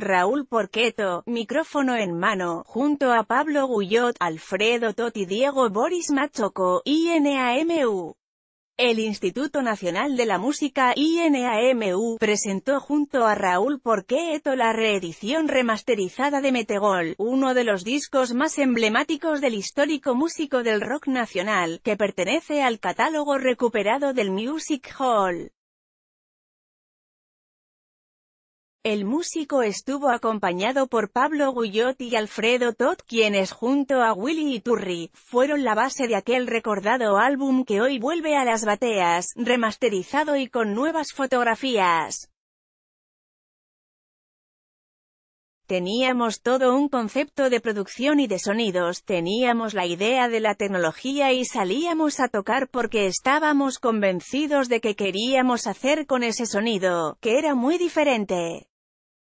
Raúl Porqueto, micrófono en mano, junto a Pablo Guyot, Alfredo Totti, Diego Boris Machoco, INAMU. El Instituto Nacional de la Música, INAMU, presentó junto a Raúl Porqueto la reedición remasterizada de Metegol, uno de los discos más emblemáticos del histórico músico del rock nacional, que pertenece al catálogo recuperado del Music Hall. El músico estuvo acompañado por Pablo Guyot y Alfredo Todd, quienes junto a Willy Turri, fueron la base de aquel recordado álbum que hoy vuelve a las bateas, remasterizado y con nuevas fotografías. Teníamos todo un concepto de producción y de sonidos, teníamos la idea de la tecnología y salíamos a tocar porque estábamos convencidos de que queríamos hacer con ese sonido, que era muy diferente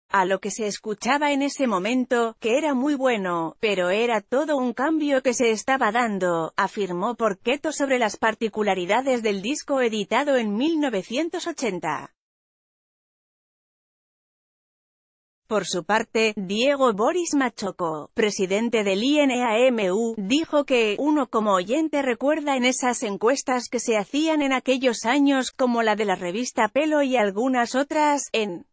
a lo que se escuchaba en ese momento, que era muy bueno, pero era todo un cambio que se estaba dando, afirmó Porqueto sobre las particularidades del disco editado en 1980. Por su parte, Diego Boris Machoco, presidente del INAMU, dijo que, uno como oyente recuerda en esas encuestas que se hacían en aquellos años como la de la revista Pelo y algunas otras, en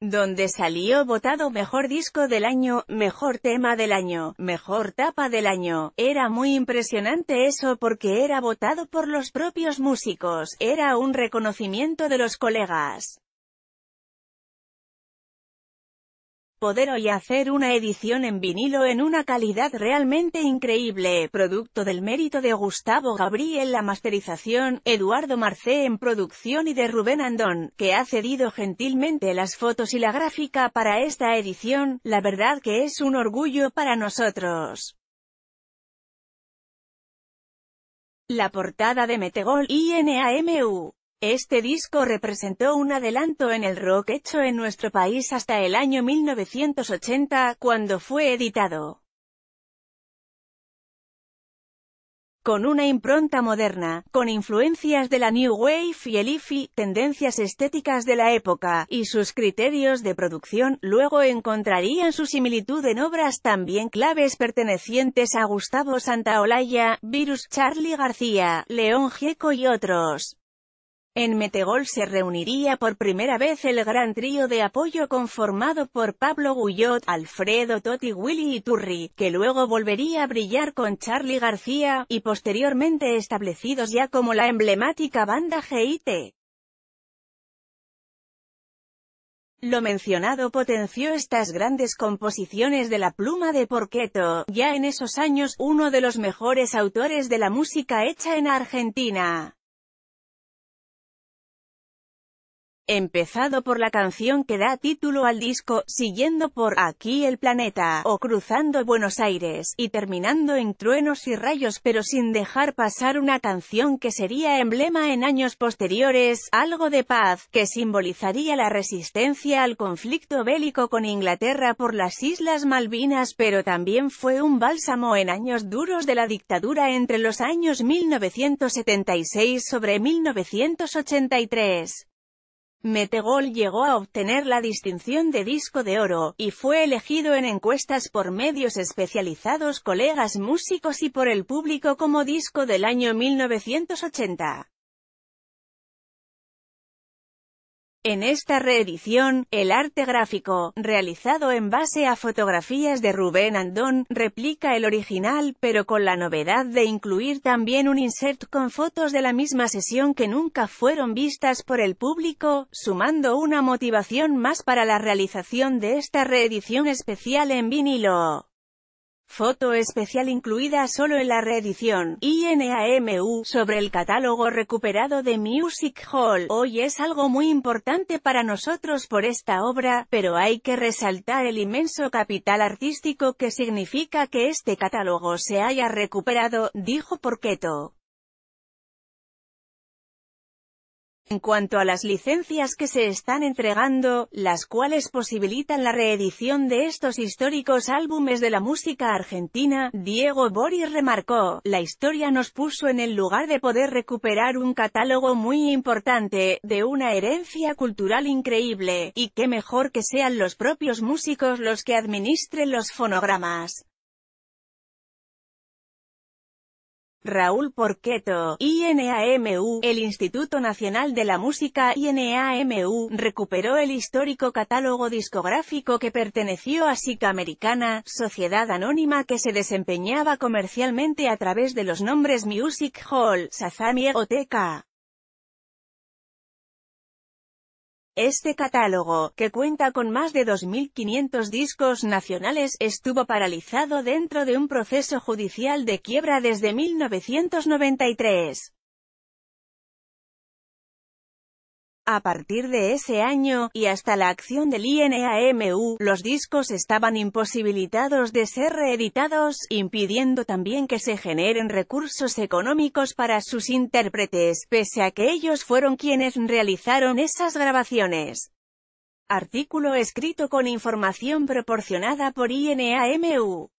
donde salió votado mejor disco del año, mejor tema del año, mejor tapa del año. Era muy impresionante eso porque era votado por los propios músicos, era un reconocimiento de los colegas. poder hoy hacer una edición en vinilo en una calidad realmente increíble, producto del mérito de Gustavo Gabriel la masterización, Eduardo Marcé en producción y de Rubén Andón, que ha cedido gentilmente las fotos y la gráfica para esta edición, la verdad que es un orgullo para nosotros. La portada de Metegol I.N.A.M.U. Este disco representó un adelanto en el rock hecho en nuestro país hasta el año 1980, cuando fue editado. con una impronta moderna, con influencias de la New Wave y el IFI, tendencias estéticas de la época, y sus criterios de producción, luego encontrarían su similitud en obras también claves pertenecientes a Gustavo Santaolalla, Virus Charlie García, León Gieco y otros. En Metegol se reuniría por primera vez el gran trío de apoyo conformado por Pablo Guyot, Alfredo Totti Willy y Turri, que luego volvería a brillar con Charlie García, y posteriormente establecidos ya como la emblemática banda GIT. Lo mencionado potenció estas grandes composiciones de la pluma de Porqueto, ya en esos años uno de los mejores autores de la música hecha en Argentina. empezado por la canción que da título al disco, siguiendo por Aquí el planeta, o Cruzando Buenos Aires, y terminando en Truenos y Rayos pero sin dejar pasar una canción que sería emblema en años posteriores, Algo de Paz, que simbolizaría la resistencia al conflicto bélico con Inglaterra por las Islas Malvinas pero también fue un bálsamo en años duros de la dictadura entre los años 1976 sobre 1983. Metegol llegó a obtener la distinción de disco de oro, y fue elegido en encuestas por medios especializados colegas músicos y por el público como disco del año 1980. En esta reedición, el arte gráfico, realizado en base a fotografías de Rubén Andón, replica el original, pero con la novedad de incluir también un insert con fotos de la misma sesión que nunca fueron vistas por el público, sumando una motivación más para la realización de esta reedición especial en vinilo. Foto especial incluida solo en la reedición, INAMU, sobre el catálogo recuperado de Music Hall. Hoy es algo muy importante para nosotros por esta obra, pero hay que resaltar el inmenso capital artístico que significa que este catálogo se haya recuperado, dijo Porqueto. En cuanto a las licencias que se están entregando, las cuales posibilitan la reedición de estos históricos álbumes de la música argentina, Diego Boris remarcó, la historia nos puso en el lugar de poder recuperar un catálogo muy importante, de una herencia cultural increíble, y qué mejor que sean los propios músicos los que administren los fonogramas. Raúl Porqueto, INAMU, el Instituto Nacional de la Música INAMU, recuperó el histórico catálogo discográfico que perteneció a SICA Americana, sociedad anónima que se desempeñaba comercialmente a través de los nombres Music Hall, Sazami Egoteca. Este catálogo, que cuenta con más de 2.500 discos nacionales, estuvo paralizado dentro de un proceso judicial de quiebra desde 1993. A partir de ese año, y hasta la acción del INAMU, los discos estaban imposibilitados de ser reeditados, impidiendo también que se generen recursos económicos para sus intérpretes, pese a que ellos fueron quienes realizaron esas grabaciones. Artículo escrito con información proporcionada por INAMU.